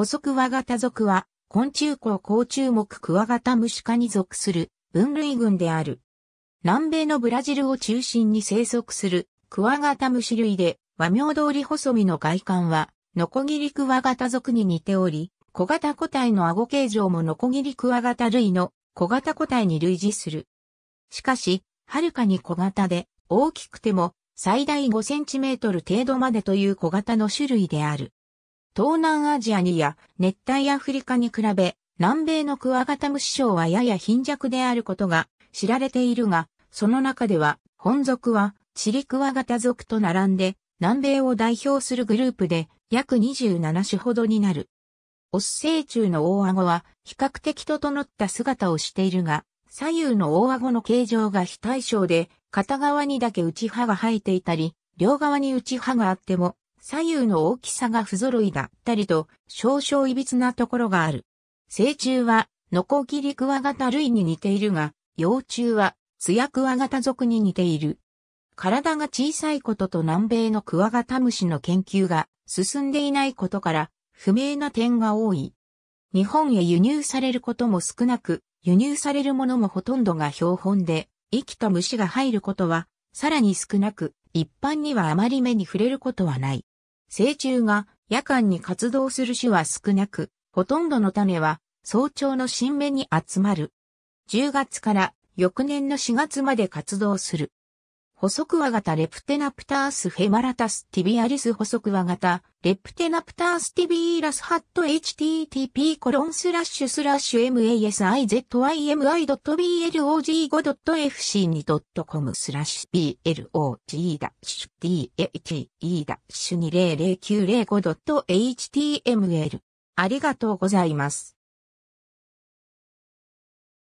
ホソクワガタ属は、昆虫湖甲虫目クワガタムシ科に属する分類群である。南米のブラジルを中心に生息するクワガタムシ類で、和名通り細身の外観は、ノコギリクワガタ属に似ており、小型個体の顎形状もノコギリクワガタ類の小型個体に類似する。しかし、はるかに小型で、大きくても最大5センチメートル程度までという小型の種類である。東南アジアにや熱帯アフリカに比べ、南米のクワガタムシ匠はやや貧弱であることが知られているが、その中では、本属はチリクワガタ属と並んで、南米を代表するグループで約27種ほどになる。オス成虫の大顎は比較的整った姿をしているが、左右の大顎の形状が非対称で、片側にだけ内歯が生えていたり、両側に内歯があっても、左右の大きさが不揃いだったりと、少々歪なところがある。成虫は、ノコギリクワガタ類に似ているが、幼虫は、ツヤクワガタ属に似ている。体が小さいことと南米のクワガタムシの研究が進んでいないことから、不明な点が多い。日本へ輸入されることも少なく、輸入されるものもほとんどが標本で、生きた虫が入ることは、さらに少なく、一般にはあまり目に触れることはない。成虫が夜間に活動する種は少なく、ほとんどの種は早朝の新芽に集まる。10月から翌年の4月まで活動する。細ク型レプテナプタースフェマラタスティビアリス細ク型レプテナプタースティビーラスハット http コロンスラッシュスラッシュ masizymi.blog5.fc2.com スラッシュ blog-date-200905.html ありがとうございます。